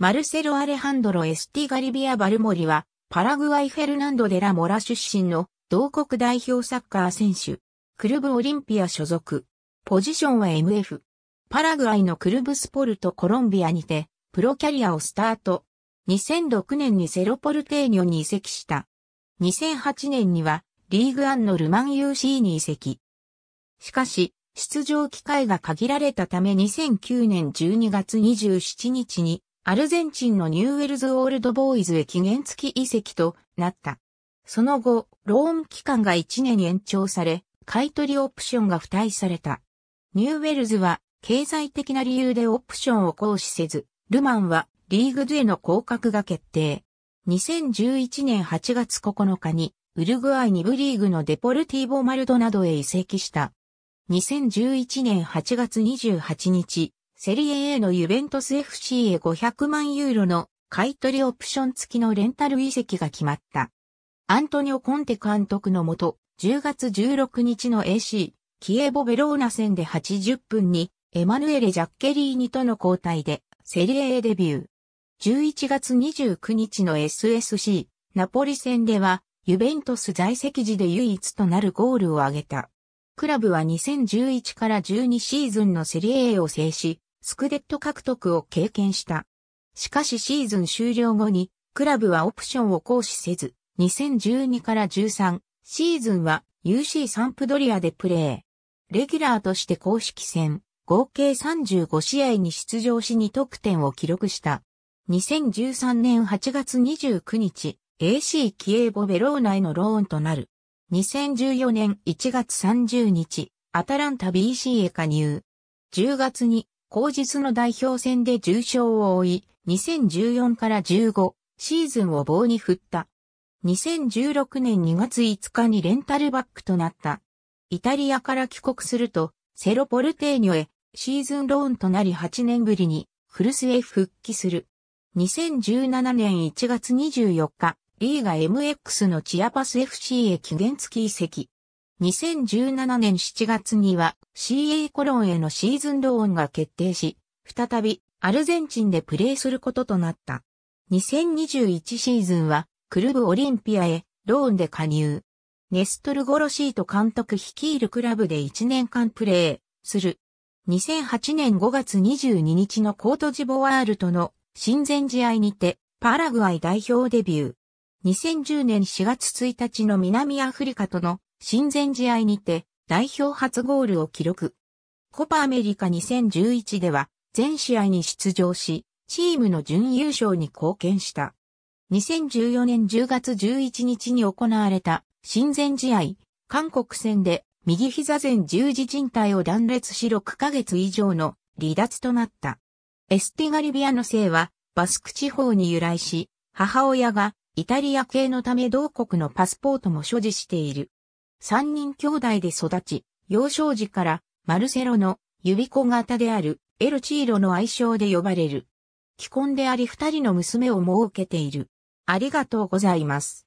マルセロ・アレハンドロ・エスティガリビア・バルモリは、パラグアイ・フェルナンド・デラ・モラ出身の同国代表サッカー選手。クルブ・オリンピア所属。ポジションは MF。パラグアイのクルブスポルト・コロンビアにて、プロキャリアをスタート。2006年にセロポルテーニョに移籍した。2008年には、リーグアンのルマン UC に移籍。しかし、出場機会が限られたため2009年12月27日にアルゼンチンのニューウェルズ・オールドボーイズへ期限付き移籍となった。その後、ローン期間が1年延長され、買い取りオプションが付帯された。ニューウェルズは経済的な理由でオプションを行使せず、ルマンはリーグでの降格が決定。2011年8月9日にウルグアイ2部リーグのデポルティーボ・マルドなどへ移籍した。2011年8月28日、セリエ A のユベントス FC へ500万ユーロの買取オプション付きのレンタル移籍が決まった。アントニオ・コンテ監督のもと、10月16日の AC、キエボ・ベローナ戦で80分に、エマヌエレ・ジャッケリーニとの交代で、セリエ A デビュー。11月29日の SSC、ナポリ戦では、ユベントス在籍時で唯一となるゴールを挙げた。クラブは2011から12シーズンのセリエ A を制し、スクデット獲得を経験した。しかしシーズン終了後に、クラブはオプションを行使せず、2012から13シーズンは UC サンプドリアでプレー。レギュラーとして公式戦、合計35試合に出場し2得点を記録した。2013年8月29日、AC キエーボベローナへのローンとなる。2014年1月30日、アタランタ BC へ加入。10月に後日の代表戦で重傷を負い、2014から15シーズンを棒に振った。2016年2月5日にレンタルバックとなった。イタリアから帰国すると、セロポルテーニョへシーズンローンとなり8年ぶりに古巣へ復帰する。2017年1月24日、リーガ MX のチアパス FC へ期限付き移籍。2017年7月には CA コロンへのシーズンローンが決定し、再びアルゼンチンでプレーすることとなった。2021シーズンはクルブオリンピアへローンで加入。ネストル・ゴロシート監督率いるクラブで1年間プレーする。2008年5月22日のコートジボワールとの親善試合にてパラグアイ代表デビュー。2010年4月1日の南アフリカとの親善試合にて代表初ゴールを記録。コパアメリカ2011では全試合に出場し、チームの準優勝に貢献した。2014年10月11日に行われた親善試合、韓国戦で右膝前十字靭帯を断裂し6ヶ月以上の離脱となった。エスティガリビアの姓はバスク地方に由来し、母親がイタリア系のため同国のパスポートも所持している。三人兄弟で育ち、幼少時からマルセロの指子型であるエルチーロの愛称で呼ばれる。既婚であり二人の娘を設けている。ありがとうございます。